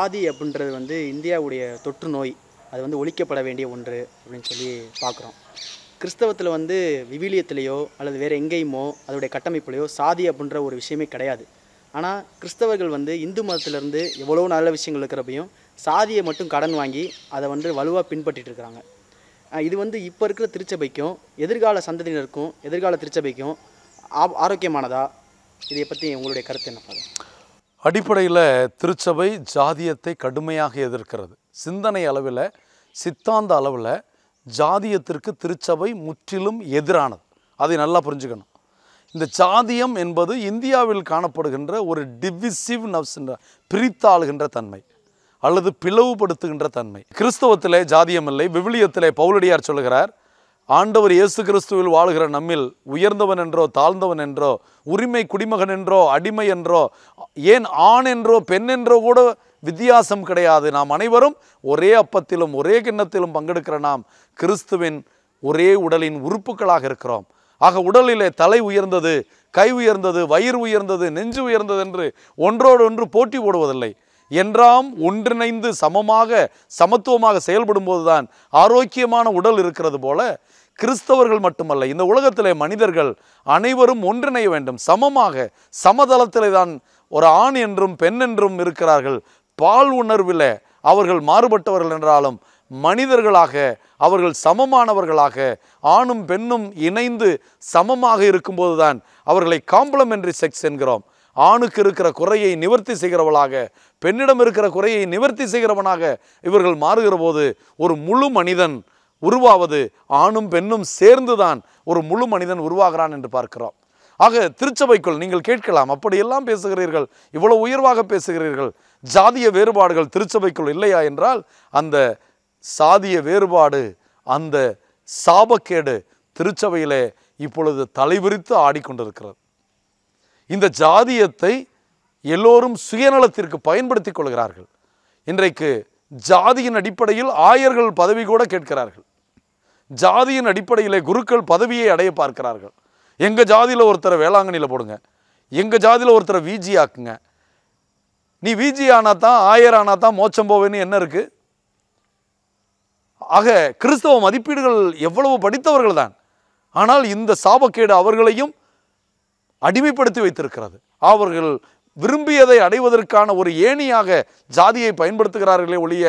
சாதி அப்படின்றது வந்து இந்தியாவுடைய தொற்று நோய் அது வந்து ஒழிக்கப்பட வேண்டிய ஒன்று அப்படின்னு சொல்லி பார்க்குறோம் கிறிஸ்தவத்தில் வந்து விவிலியத்திலேயோ அல்லது வேறு எங்கேயுமோ அதோடைய கட்டமைப்புலையோ சாதி அப்படின்ற ஒரு விஷயமே கிடையாது ஆனால் கிறிஸ்தவர்கள் வந்து இந்து மதத்திலேருந்து எவ்வளோ நல்ல விஷயங்கள் இருக்கிறப்பையும் சாதியை மட்டும் கடன் வாங்கி அதை வந்து வலுவாக பின்பற்றிட்டு இருக்கிறாங்க இது வந்து இப்போ இருக்கிற திருச்சபைக்கும் எதிர்கால சந்ததியினருக்கும் எதிர்கால திருச்சபைக்கும் ஆரோக்கியமானதா இதை பற்றி உங்களுடைய கருத்து என்ன பார்க்குறேன் அடிப்படையில் திருச்சபை ஜாதியத்தை கடுமையாக எதிர்க்கிறது சிந்தனை அளவில் சித்தாந்த அளவில் ஜாதியத்திற்கு திருச்சபை முற்றிலும் எதிரானது அதை நல்லா புரிஞ்சுக்கணும் இந்த ஜாதியம் என்பது இந்தியாவில் காணப்படுகின்ற ஒரு டிவிசிவ் நவ்ஸ் பிரித்தாளுகின்ற தன்மை அல்லது பிளவுபடுத்துகின்ற தன்மை கிறிஸ்தவத்திலே ஜாதியம் இல்லை விவிலியத்திலே பவுலடியார் சொல்கிறார் ஆண்டவர் இயேசு கிறிஸ்துவில் வாழ்கிற நம்மில் உயர்ந்தவன் என்றோ தாழ்ந்தவன் என்றோ உரிமை குடிமகன் என்றோ அடிமை என்றோ ஏன் ஆண் என்றோ பெண் என்றோ கூட வித்தியாசம் கிடையாது நாம் அனைவரும் ஒரே அப்பத்திலும் ஒரே கிண்ணத்திலும் பங்கெடுக்கிற நாம் கிறிஸ்துவின் ஒரே உடலின் உறுப்புகளாக இருக்கிறோம் ஆக உடலிலே தலை உயர்ந்தது கை உயர்ந்தது வயிறு உயர்ந்தது நெஞ்சு உயர்ந்தது என்று ஒன்றோடொன்று போட்டி போடுவதில்லை என்றாம் ஒன்றிணைந்து சமமாக சமத்துவமாக செயல்படும் போதுதான் ஆரோக்கியமான உடல் இருக்கிறது போல கிறிஸ்தவர்கள் மட்டுமல்ல இந்த உலகத்திலே மனிதர்கள் அனைவரும் ஒன்றிணைய வேண்டும் சமமாக சமதளத்திலே தான் ஒரு ஆண் என்றும் பெண் என்றும் இருக்கிறார்கள் பால் உணர்வில் அவர்கள் மாறுபட்டவர்கள் என்றாலும் மனிதர்களாக அவர்கள் சமமானவர்களாக ஆணும் பெண்ணும் இணைந்து சமமாக இருக்கும்போது தான் அவர்களை காம்ப்ளமெண்ட்ரி செக்ஸ் என்கிறோம் ஆணுக்கு இருக்கிற குறையை நிவர்த்தி செய்கிறவளாக பெண்ணிடம் இருக்கிற குறையை நிவர்த்தி செய்கிறவனாக இவர்கள் மாறுகிற போது ஒரு முழு மனிதன் உருவாவது ஆணும் பெண்ணும் சேர்ந்துதான் ஒரு முழு மனிதன் உருவாகிறான் என்று பார்க்கிறோம் ஆக திருச்சபைக்குள் நீங்கள் கேட்கலாம் அப்படியெல்லாம் பேசுகிறீர்கள் இவ்வளவு உயர்வாக பேசுகிறீர்கள் ஜாதிய வேறுபாடுகள் திருச்சபைக்குள் இல்லையா என்றால் அந்த சாதிய வேறுபாடு அந்த சாபக்கேடு திருச்சபையிலே இப்பொழுது தலைவிரித்து ஆடிக்கொண்டிருக்கிறது இந்த ஜாதியத்தை எல்லோரும் சுயநலத்திற்கு பயன்படுத்தி கொள்கிறார்கள் இன்றைக்கு ஜாதியின் அடிப்படையில் ஆயர்கள் பதவி கூட கேட்கிறார்கள் ஜாதியின் அடிப்படையில் குருக்கள் பதவியை அடைய பார்க்கிறார்கள் எங்கள் ஜாதியில் ஒருத்தரை வேளாங்கண்ணியில் போடுங்க எங்கள் ஜாதியில் ஒருத்தரை விஜி ஆக்குங்க நீ விஜி ஆனால் தான் ஆயர் ஆனால் தான் மோச்சம் போவேன்னு என்ன இருக்குது ஆக கிறிஸ்தவ மதிப்பீடுகள் எவ்வளவு படித்தவர்கள் தான் ஆனால் இந்த சாபக்கேடு அவர்களையும் அடிமைப்படுத்தி வைத்திருக்கிறது அவர்கள் விரும்பியதை அடைவதற்கான ஒரு ஏணியாக ஜாதியை பயன்படுத்துகிறார்களே ஒழிய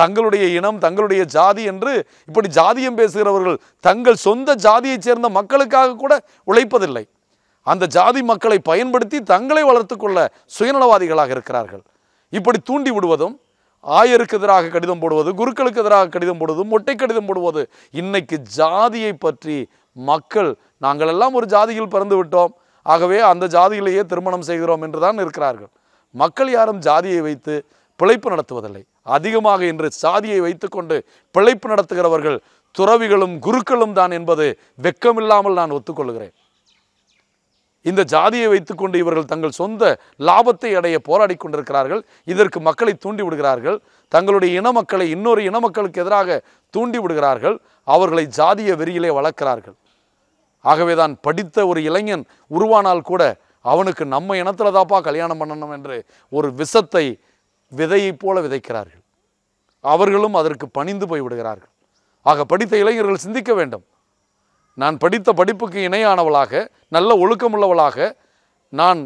தங்களுடைய இனம் தங்களுடைய ஜாதி என்று இப்படி ஜாதியம் பேசுகிறவர்கள் தங்கள் சொந்த ஜாதியைச் சேர்ந்த மக்களுக்காக கூட உழைப்பதில்லை அந்த ஜாதி மக்களை பயன்படுத்தி தங்களை வளர்த்து கொள்ள சுயநலவாதிகளாக இருக்கிறார்கள் இப்படி தூண்டி விடுவதும் ஆயருக்கு எதிராக கடிதம் போடுவது குருக்களுக்கு எதிராக கடிதம் போடுவது மொட்டை கடிதம் போடுவது இன்னைக்கு ஜாதியை பற்றி மக்கள் நாங்கள் எல்லாம் ஒரு ஜாதியில் பிறந்து விட்டோம் ஆகவே அந்த ஜாதியிலேயே திருமணம் செய்கிறோம் என்றுதான் இருக்கிறார்கள் மக்கள் யாரும் ஜாதியை வைத்து பிழைப்பு நடத்துவதில்லை அதிகமாக இன்று சாதியை வைத்துக்கொண்டு பிழைப்பு நடத்துகிறவர்கள் துறவிகளும் குருக்களும் தான் என்பது வெக்கமில்லாமல் நான் ஒத்துக்கொள்கிறேன் இந்த ஜாதியை வைத்துக்கொண்டு இவர்கள் தங்கள் சொந்த லாபத்தை அடைய போராடி கொண்டிருக்கிறார்கள் இதற்கு மக்களை தூண்டி விடுகிறார்கள் தங்களுடைய இன மக்களை இன்னொரு இன மக்களுக்கு எதிராக தூண்டி விடுகிறார்கள் அவர்களை ஜாதிய வெறியிலே வளர்க்கிறார்கள் ஆகவே தான் படித்த ஒரு இளைஞன் உருவானால் கூட அவனுக்கு நம்ம இனத்தில் தாப்பா கல்யாணம் பண்ணணும் என்று ஒரு விஷத்தை விதையைப் போல விதைக்கிறார்கள் அவர்களும் அதற்கு பணிந்து போய் விடுகிறார்கள் ஆக படித்த இளைஞர்கள் சிந்திக்க வேண்டும் நான் படித்த படிப்புக்கு இணையானவளாக நல்ல ஒழுக்கமுள்ளவளாக நான்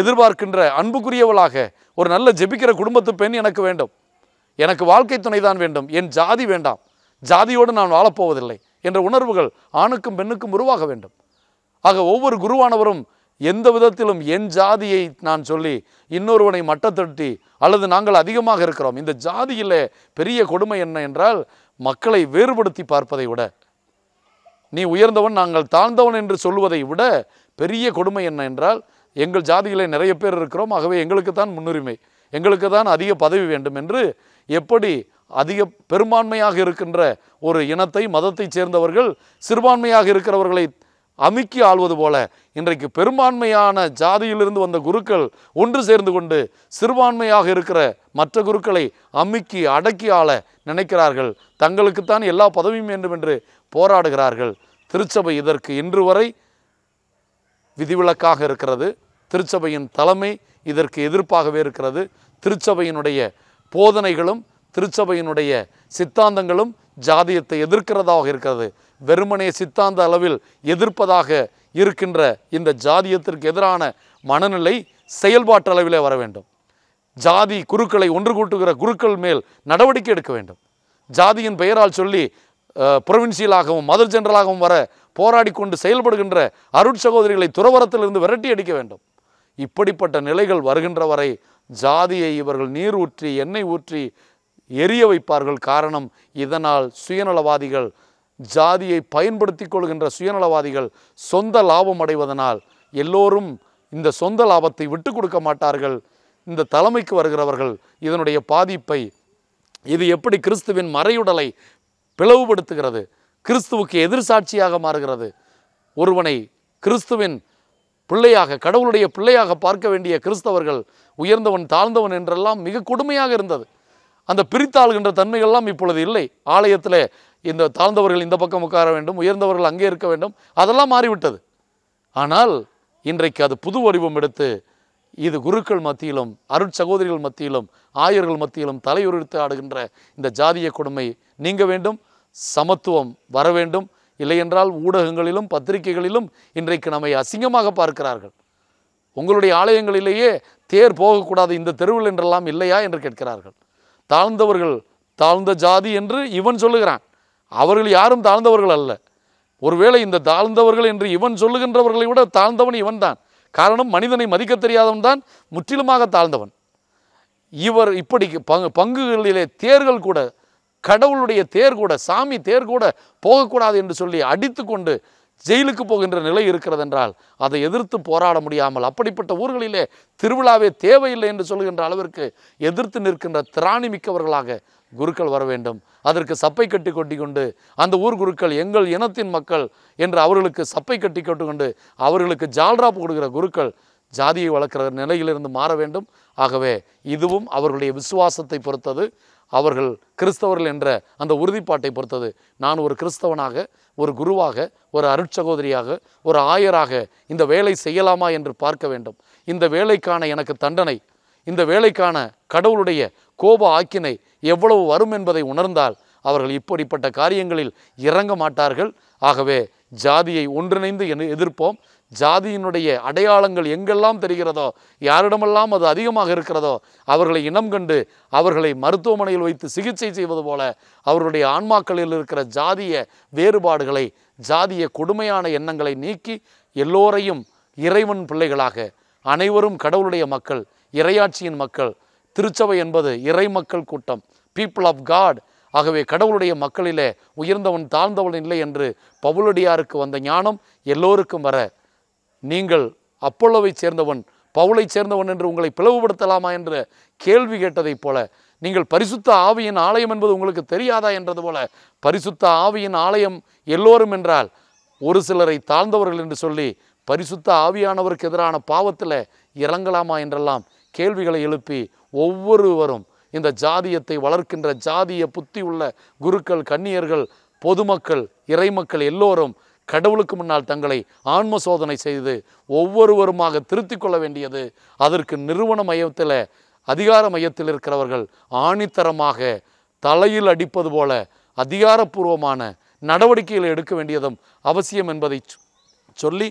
எதிர்பார்க்கின்ற அன்புக்குரியவளாக ஒரு நல்ல ஜெபிக்கிற குடும்பத்து பெண் எனக்கு வேண்டும் எனக்கு வாழ்க்கை துணை தான் வேண்டும் என் ஜாதி வேண்டாம் ஜாதியோடு நான் வாழப்போவதில்லை என்ற உணர்வுகள் ஆணுக்கும் பெண்ணுக்கும் உருவாக வேண்டும் ஆக ஒவ்வொரு குருவானவரும் எந்த விதத்திலும் என் ஜாதியை நான் சொல்லி இன்னொருவனை மட்டத்தட்டி அல்லது நாங்கள் அதிகமாக இருக்கிறோம் இந்த ஜாதியில் பெரிய கொடுமை என்ன என்றால் மக்களை வேறுபடுத்தி பார்ப்பதை விட நீ உயர்ந்தவன் நாங்கள் தாழ்ந்தவன் என்று சொல்லுவதை விட பெரிய கொடுமை என்ன என்றால் எங்கள் ஜாதிகளை நிறைய பேர் இருக்கிறோம் ஆகவே எங்களுக்கு தான் முன்னுரிமை எங்களுக்கு தான் அதிக பதவி வேண்டும் என்று எப்படி அதிக பெரும்பான்மையாக இருக்கின்ற ஒரு இனத்தை மதத்தை சேர்ந்தவர்கள் சிறுபான்மையாக இருக்கிறவர்களை அமுக்கி ஆள்வது போல இன்றைக்கு பெரும்பான்மையான ஜாதியிலிருந்து வந்த குருக்கள் ஒன்று சேர்ந்து கொண்டு சிறுபான்மையாக இருக்கிற மற்ற குருக்களை அமுக்கி அடக்கி ஆள நினைக்கிறார்கள் தங்களுக்குத்தான் எல்லா பதவியும் வேண்டும் என்று போராடுகிறார்கள் திருச்சபை இதற்கு இன்று வரை விதிவிலக்காக இருக்கிறது திருச்சபையின் தலைமை இதற்கு எதிர்ப்பாகவே இருக்கிறது திருச்சபையினுடைய போதனைகளும் திருச்சபையினுடைய சித்தாந்தங்களும் ஜாதியத்தை எதிர்க்கிறதாக இருக்கிறது வெறுமனே சித்தாந்த அளவில் எதிர்ப்பதாக இருக்கின்ற இந்த ஜாதியத்திற்கு எதிரான மனநிலை செயல்பாட்டு அளவிலே வர வேண்டும் ஜாதி குருக்களை ஒன்று கூட்டுகிற குருக்கள் மேல் நடவடிக்கை எடுக்க வேண்டும் ஜாதியின் பெயரால் சொல்லி புரொவின்சியலாகவும் மதர் ஜெனரலாகவும் வர போராடி கொண்டு செயல்படுகின்ற அருட்சகோதரிகளை துறவரத்திலிருந்து விரட்டி அடிக்க வேண்டும் இப்படிப்பட்ட நிலைகள் வருகின்ற வரை ஜாதியை இவர்கள் நீர் ஊற்றி எண்ணெய் ஊற்றி எரிய வைப்பார்கள் காரணம் இதனால் சுயநலவாதிகள் ஜாதியை பயன்படுத்தி கொள்கின்ற சுயநலவாதிகள் சொந்த லாபம் அடைவதனால் எல்லோரும் இந்த சொந்த லாபத்தை விட்டு கொடுக்க மாட்டார்கள் இந்த தலைமைக்கு வருகிறவர்கள் இதனுடைய பாதிப்பை இது எப்படி கிறிஸ்துவின் மறையுடலை பிளவுபடுத்துகிறது கிறிஸ்துவுக்கு எதிர் சாட்சியாக மாறுகிறது ஒருவனை கிறிஸ்துவின் பிள்ளையாக கடவுளுடைய பிள்ளையாக பார்க்க வேண்டிய கிறிஸ்தவர்கள் உயர்ந்தவன் தாழ்ந்தவன் என்றெல்லாம் மிக கொடுமையாக இருந்தது அந்த பிரித்தாளுகின்ற தன்மைகள்லாம் இப்பொழுது இல்லை ஆலயத்தில் இந்த தாழ்ந்தவர்கள் இந்த பக்கம் உட்கார வேண்டும் உயர்ந்தவர்கள் அங்கே இருக்க வேண்டும் அதெல்லாம் மாறிவிட்டது ஆனால் இன்றைக்கு அது புது வடிவம் எடுத்து இது குருக்கள் மத்தியிலும் அருட்சகோதரிகள் மத்தியிலும் ஆயர்கள் மத்தியிலும் தலையுறுத்து ஆடுகின்ற இந்த ஜாதிய கொடுமை நீங்க வேண்டும் சமத்துவம் வர வேண்டும் இல்லையென்றால் ஊடகங்களிலும் பத்திரிகைகளிலும் இன்றைக்கு நம்மை அசிங்கமாக பார்க்கிறார்கள் உங்களுடைய ஆலயங்களிலேயே தேர் போகக்கூடாது இந்த தெருவில் என்றெல்லாம் இல்லையா என்று கேட்கிறார்கள் தாழ்ந்தவர்கள் தாழ்ந்த ஜாதி என்று இவன் சொல்லுகிறான் அவர்கள் யாரும் தாழ்ந்தவர்கள் அல்ல ஒருவேளை இந்த தாழ்ந்தவர்கள் என்று இவன் சொல்லுகின்றவர்களை விட தாழ்ந்தவன் இவன் தான் காரணம் மனிதனை மதிக்க தெரியாதவன் தான் முற்றிலுமாக தாழ்ந்தவன் இவர் இப்படி பங்கு பங்குகளிலே தேர்கள் கூட கடவுளுடைய தேர் கூட சாமி தேர் கூட போகக்கூடாது என்று சொல்லி அடித்து கொண்டு ஜெயிலுக்கு போகின்ற நிலை இருக்கிறது என்றால் அதை எதிர்த்து போராட முடியாமல் அப்படிப்பட்ட ஊர்களிலே திருவிழாவே தேவையில்லை என்று சொல்கின்ற அளவிற்கு எதிர்த்து நிற்கின்ற திராணி மிக்கவர்களாக குருக்கள் வர வேண்டும் அதற்கு சப்பை கட்டி கொட்டி கொண்டு அந்த ஊர் குருக்கள் எங்கள் இனத்தின் மக்கள் என்று அவர்களுக்கு சப்பை கட்டி கொண்டு கொண்டு அவர்களுக்கு ஜால்ராப் கொடுக்கிற குருக்கள் ஜாதியை வளர்க்கிற நிலையிலிருந்து மாற வேண்டும் ஆகவே இதுவும் அவர்களுடைய விசுவாசத்தை பொறுத்தது அவர்கள் கிறிஸ்தவர்கள் என்ற அந்த உறுதிப்பாட்டை பொறுத்தது நான் ஒரு கிறிஸ்தவனாக ஒரு குருவாக ஒரு அருட்சகோதரியாக ஒரு ஆயராக இந்த வேலை செய்யலாமா என்று பார்க்க வேண்டும் இந்த வேலைக்கான எனக்கு தண்டனை இந்த வேலைக்கான கடவுளுடைய கோப ஆக்கினை எவ்வளவு வரும் என்பதை உணர்ந்தால் அவர்கள் இப்படிப்பட்ட காரியங்களில் இறங்க மாட்டார்கள் ஆகவே ஜாதியை ஒன்றிணைந்து எதிர்ப்போம் ஜாதியினுடைய அடையாளங்கள் எங்கெல்லாம் தெரிகிறதோ யாரிடமெல்லாம் அது அதிகமாக இருக்கிறதோ அவர்களை இனம் கண்டு அவர்களை மருத்துவமனையில் வைத்து சிகிச்சை செய்வது போல அவருடைய ஆன்மாக்களில் இருக்கிற ஜாதிய வேறுபாடுகளை ஜாதிய கொடுமையான எண்ணங்களை நீக்கி எல்லோரையும் இறைவன் பிள்ளைகளாக அனைவரும் கடவுளுடைய மக்கள் இரையாட்சியின் மக்கள் திருச்சபை என்பது இறை மக்கள் கூட்டம் பீப்புள் ஆஃப் காட் ஆகவே கடவுளுடைய மக்களிலே உயர்ந்தவன் தாழ்ந்தவன் இல்லை என்று பவுலடியாருக்கு வந்த ஞானம் எல்லோருக்கும் வர நீங்கள் அப்பல்லோவை சேர்ந்தவன் பவுளை சேர்ந்தவன் என்று உங்களை பிளவுபடுத்தலாமா என்று கேள்வி கேட்டதைப் போல நீங்கள் பரிசுத்த ஆவியின் ஆலயம் என்பது உங்களுக்கு தெரியாதா என்றது போல பரிசுத்த ஆவியின் ஆலயம் எல்லோரும் என்றால் ஒரு சிலரை தாழ்ந்தவர்கள் என்று சொல்லி பரிசுத்த ஆவியானவருக்கு எதிரான பாவத்தில் இறங்கலாமா என்றெல்லாம் கேள்விகளை எழுப்பி ஒவ்வொருவரும் இந்த ஜாதியத்தை வளர்க்கின்ற ஜாதிய புத்தி உள்ள குருக்கள் கன்னியர்கள் பொதுமக்கள் இறைமக்கள் எல்லோரும் கடவுளுக்கு முன்னால் தங்களை ஆன்ம சோதனை செய்து ஒவ்வொருவருமாக திருத்திக் கொள்ள வேண்டியது அதற்கு நிறுவன மையத்தில் அதிகார மையத்தில் இருக்கிறவர்கள் ஆணித்தரமாக தலையில் அடிப்பது போல அதிகாரப்பூர்வமான நடவடிக்கைகளை எடுக்க வேண்டியதும் அவசியம் என்பதை சொல்லி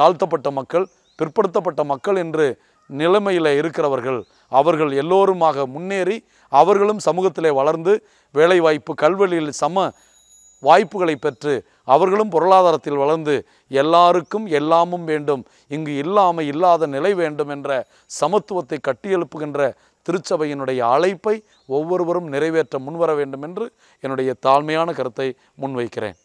தாழ்த்தப்பட்ட மக்கள் பிற்படுத்தப்பட்ட மக்கள் என்று நிலைமையில் இருக்கிறவர்கள் அவர்கள் எல்லோருமாக முன்னேறி அவர்களும் சமூகத்திலே வளர்ந்து வேலைவாய்ப்பு கல்வெளியில் சம வாய்ப்புகளை பெற்று அவர்களும் பொருளாதாரத்தில் வளர்ந்து எல்லாருக்கும் எல்லாமும் வேண்டும் இங்கு இல்லாமல் இல்லாத நிலை வேண்டும் என்ற சமத்துவத்தை கட்டியெழுப்புகின்ற திருச்சபையினுடைய அழைப்பை ஒவ்வொருவரும் நிறைவேற்ற முன்வர வேண்டும் என்று என்னுடைய தாழ்மையான கருத்தை முன்வைக்கிறேன்